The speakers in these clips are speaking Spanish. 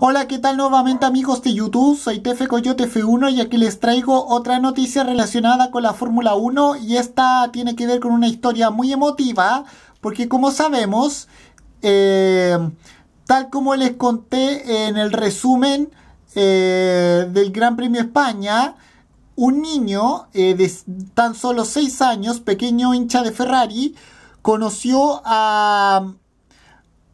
Hola, ¿qué tal nuevamente amigos de YouTube? Soy Tefe Coyote F1 y aquí les traigo otra noticia relacionada con la Fórmula 1 y esta tiene que ver con una historia muy emotiva porque como sabemos, eh, tal como les conté en el resumen eh, del Gran Premio España, un niño eh, de tan solo 6 años, pequeño hincha de Ferrari, conoció a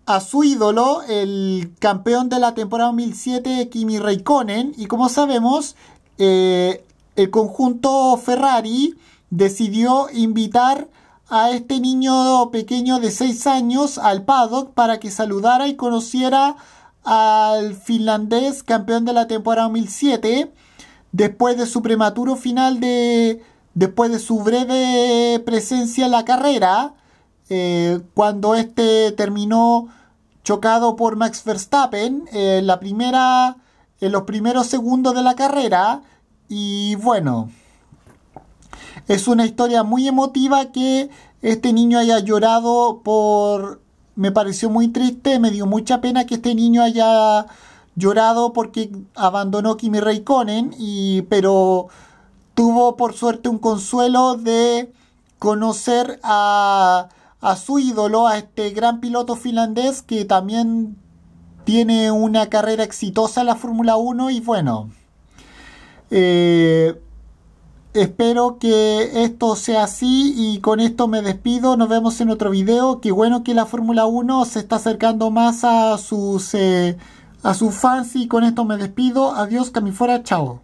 a su ídolo, el campeón de la temporada 2007, Kimi Raikkonen. Y como sabemos, eh, el conjunto Ferrari decidió invitar a este niño pequeño de 6 años al paddock para que saludara y conociera al finlandés campeón de la temporada 2007 después de su prematuro final de después de su breve presencia en la carrera eh, cuando este terminó chocado por Max Verstappen eh, la primera, en los primeros segundos de la carrera. Y bueno, es una historia muy emotiva que este niño haya llorado por... Me pareció muy triste, me dio mucha pena que este niño haya llorado porque abandonó Kimi Raikkonen, pero tuvo por suerte un consuelo de conocer a a su ídolo, a este gran piloto finlandés que también tiene una carrera exitosa en la Fórmula 1 y bueno, eh, espero que esto sea así y con esto me despido, nos vemos en otro video, qué bueno que la Fórmula 1 se está acercando más a sus, eh, a sus fans y con esto me despido, adiós, camifora chao.